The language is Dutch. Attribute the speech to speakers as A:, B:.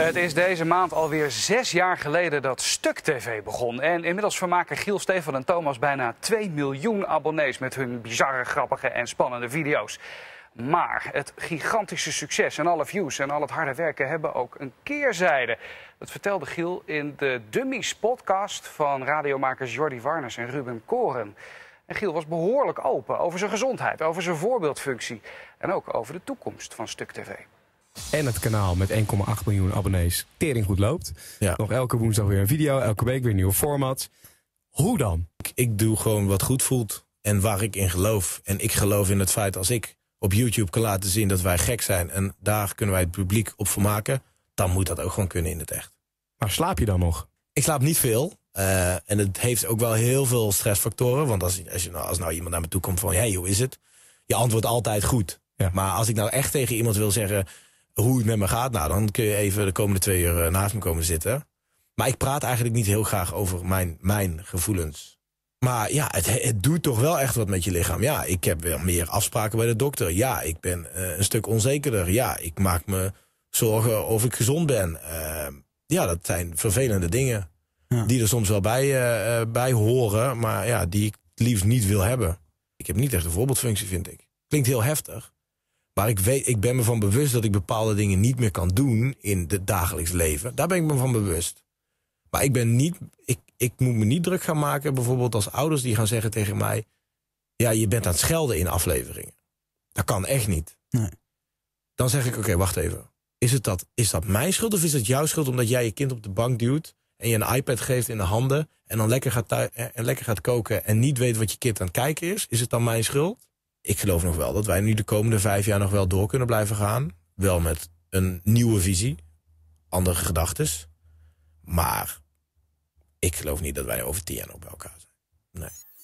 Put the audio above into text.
A: Het is deze maand alweer zes jaar geleden dat Stuk TV begon. En inmiddels vermaken Giel, Stefan en Thomas bijna 2 miljoen abonnees met hun bizarre, grappige en spannende video's. Maar het gigantische succes en alle views en al het harde werken hebben ook een keerzijde. Dat vertelde Giel in de Dummies podcast van radiomakers Jordi Warnes en Ruben Koren. En Giel was behoorlijk open over zijn gezondheid, over zijn voorbeeldfunctie en ook over de toekomst van Stuk TV en het kanaal met 1,8 miljoen abonnees tering goed loopt.
B: Ja. Nog elke woensdag weer een video, elke week weer een nieuwe format. Hoe dan? Ik, doe gewoon wat goed voelt en waar ik in geloof. En ik geloof in het feit als ik op YouTube kan laten zien dat wij gek zijn en daar kunnen wij het publiek op vermaken, dan moet dat ook gewoon kunnen in het echt. Maar slaap je dan nog? Ik slaap niet veel. Eh, en het heeft ook wel heel veel stressfactoren. Want als, als, je, nou, als nou iemand naar me toe komt van, hey, hoe is het? Je antwoordt altijd goed. Ja. Maar als ik nou echt tegen iemand wil zeggen, hoe het met me gaat. Nou, dan kun je even de komende twee uur eh, naast me komen zitten. Maar ik praat eigenlijk niet heel graag over mijn, mijn gevoelens. Maar ja, het, het, doet toch wel echt wat met je lichaam. Ja, ik heb wel meer afspraken bij de dokter. Ja, ik ben eh, een stuk onzekerder. Ja, ik maak me zorgen of ik gezond ben. Ehm, ja, dat zijn vervelende dingen. Die er soms wel bij, eh, bij horen, maar ja, die ik het liefst niet wil hebben. Ik heb niet echt een voorbeeldfunctie, vind ik. Klinkt heel heftig. Maar ik weet, ik ben me van bewust dat ik bepaalde dingen niet meer kan doen in het dagelijks leven. Daar ben ik me van bewust. Maar ik ben niet, ik, ik moet me niet druk gaan maken, bijvoorbeeld als ouders die gaan zeggen tegen mij: Ja, je bent aan het schelden in afleveringen. Dat kan echt niet. Nee. Dan zeg ik: Oké, wacht even. Is, het dat, is dat mijn schuld of is dat jouw schuld omdat jij je kind op de bank duwt en je een iPad geeft in de handen en dan lekker gaat, en lekker gaat koken en niet weet wat je kind aan het kijken is? Is het dan mijn schuld? ik geloof nog wel dat wij nu de komende vijf jaar nog wel door kunnen blijven gaan. Wel met een nieuwe visie, andere gedachtes. Maar ik geloof niet dat wij over tien jaar nog bij elkaar zijn. Nee.